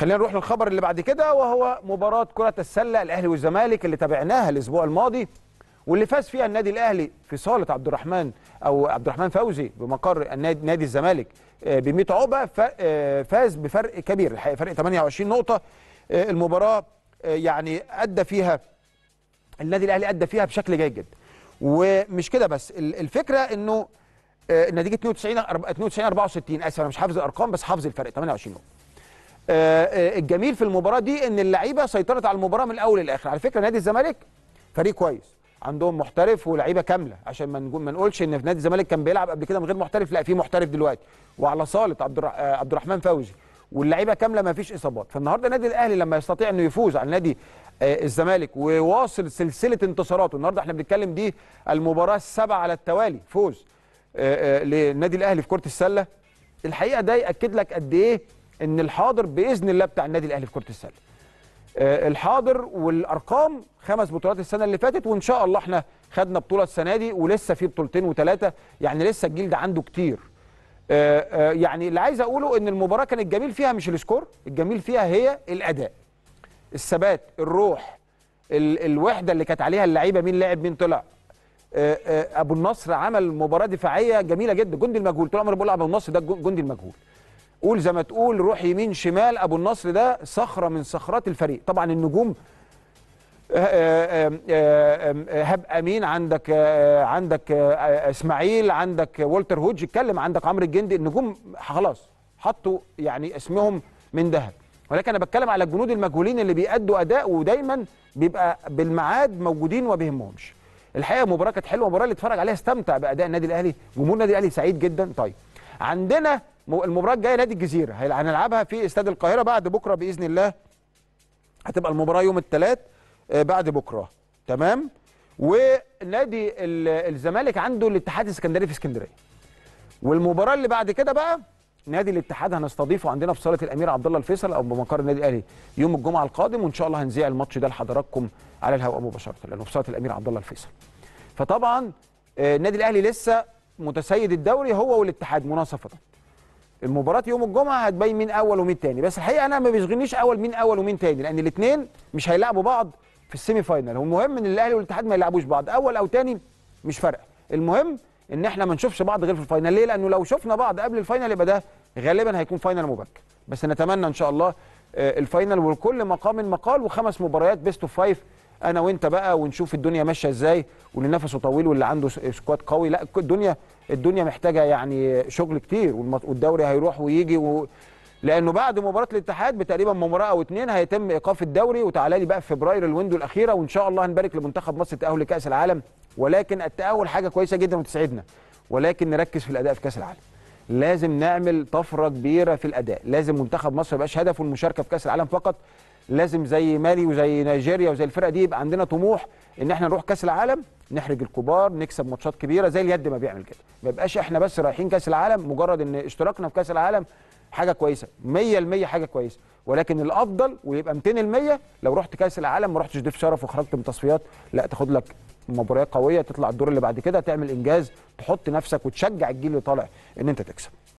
خلينا نروح للخبر اللي بعد كده وهو مباراة كرة السلة الأهلي والزمالك اللي تابعناها الأسبوع الماضي واللي فاز فيها النادي الأهلي في صالة عبد الرحمن أو عبد الرحمن فوزي بمقر النادي نادي الزمالك آه، ب 100 عقبة آه، فاز بفرق كبير الحقيقة فرق 28 نقطة آه، المباراة يعني أدى فيها النادي الأهلي أدى فيها بشكل جيد جدا ومش كده بس الفكرة إنه النتيجة 92 92 64 آسف أنا مش حافظ الأرقام بس حافظ الفرق 28 نقطة آه، آه، الجميل في المباراه دي ان اللعيبه سيطرت على المباراه من الاول للاخر على فكره نادي الزمالك فريق كويس عندهم محترف ولاعيبه كامله عشان ما ما نقولش ان في نادي الزمالك كان بيلعب قبل كده من غير محترف لا في محترف دلوقتي وعلى صاله عبد آه، عبد الرحمن فوزي واللعيبه كامله ما فيش اصابات فالنهارده النادي الاهلي لما يستطيع انه يفوز على نادي الزمالك وواصل سلسله انتصاراته النهارده احنا بنتكلم دي المباراه السابعه على التوالي فوز للنادي الاهلي في كره السله الحقيقه ده ياكد لك قد ايه ان الحاضر باذن الله بتاع النادي الاهلي في كره السله. آه، الحاضر والارقام خمس بطولات السنه اللي فاتت وان شاء الله احنا خدنا بطوله السنه دي ولسه في بطولتين وثلاثه يعني لسه الجيل ده عنده كتير. آه، آه، يعني اللي عايز اقوله ان المباراه كان الجميل فيها مش السكور، الجميل فيها هي الاداء. الثبات، الروح، ال الوحده اللي كانت عليها اللعيبه مين لعب مين طلع. ابو النصر عمل مباراه دفاعيه جميله جدا، جندي المجهول طول عمري بقول ابو النصر ده جندي المجهول. قول زي ما تقول روح يمين شمال ابو النصر ده صخره من صخرات الفريق طبعا النجوم آه، آه، آه، هاب امين عندك عندك اسماعيل عندك والتر هودج اتكلم عندك عمرو الجندي النجوم خلاص حطوا يعني اسمهم من ذهب ولكن انا بتكلم على الجنود المجهولين اللي بيأدوا اداء ودايما بيبقى بالمعاد موجودين وما بيهمهمش الحقيقه مباراه كانت حلوه المباراه اللي اتفرج عليها استمتع باداء النادي الاهلي جمهور النادي الاهلي سعيد جدا طيب عندنا المباراه الجايه نادي الجزيره هنلعبها في استاد القاهره بعد بكره باذن الله هتبقى المباراه يوم الثلاث آه، بعد بكره تمام ونادي الزمالك عنده الاتحاد السكندري في اسكندريه والمباراه اللي بعد كده بقى نادي الاتحاد هنستضيفه عندنا في صاله الامير عبد الله الفيصل او بمقر النادي الاهلي يوم الجمعه القادم وان شاء الله هنذيع الماتش ده لحضراتكم على الهواء مباشره لانه في صاله الامير عبد الله الفيصل فطبعا النادي آه، الاهلي لسه متسيد الدوري هو والاتحاد مناصفه المباراه يوم الجمعه هتبين مين اول ومين تاني بس الحقيقه انا ما بيشغلنيش اول مين اول ومين تاني لان الاثنين مش هيلاعبوا بعض في السيمي فاينال والمهم ان الاهلي والاتحاد ما يلعبوش بعض اول او تاني مش فارقه المهم ان احنا ما نشوفش بعض غير في الفاينل ليه لانه لو شفنا بعض قبل الفاينال يبقى ده غالبا هيكون فاينال مبكر بس نتمنى ان شاء الله آه، الفاينال ولكل مقام مقال وخمس مباريات بيست اوف فايف انا وانت بقى ونشوف الدنيا ماشيه ازاي واللي نفسه طويل واللي عنده سكواد قوي لا الدنيا الدنيا محتاجه يعني شغل كتير والدوري هيروح ويجي و... لانه بعد مباراه الاتحاد بتقريبا مباراه او اتنين هيتم ايقاف الدوري وتعالى لي بقى في فبراير الويندو الاخيره وان شاء الله هنبارك لمنتخب مصر التاهل لكاس العالم ولكن التاهل حاجه كويسه جدا وتسعدنا ولكن نركز في الاداء في كاس العالم لازم نعمل طفره كبيره في الاداء لازم منتخب مصر يبقاش هدفه المشاركه في كاس العالم فقط لازم زي مالي وزي نيجيريا وزي الفرقه دي يبقى عندنا طموح ان احنا نروح كاس العالم نحرج الكبار نكسب ماتشات كبيره زي اليد ما بيعمل كده ما يبقاش احنا بس رايحين كاس العالم مجرد ان اشتراكنا في كاس العالم حاجه كويسه 100% حاجه كويسه ولكن الافضل ويبقى 200% لو رحت كاس العالم ما رحتش ضيف شرف وخرجت من تصفيات لا تاخد لك مباريات قويه تطلع الدور اللي بعد كده تعمل انجاز تحط نفسك وتشجع الجيل اللي طالع ان انت تكسب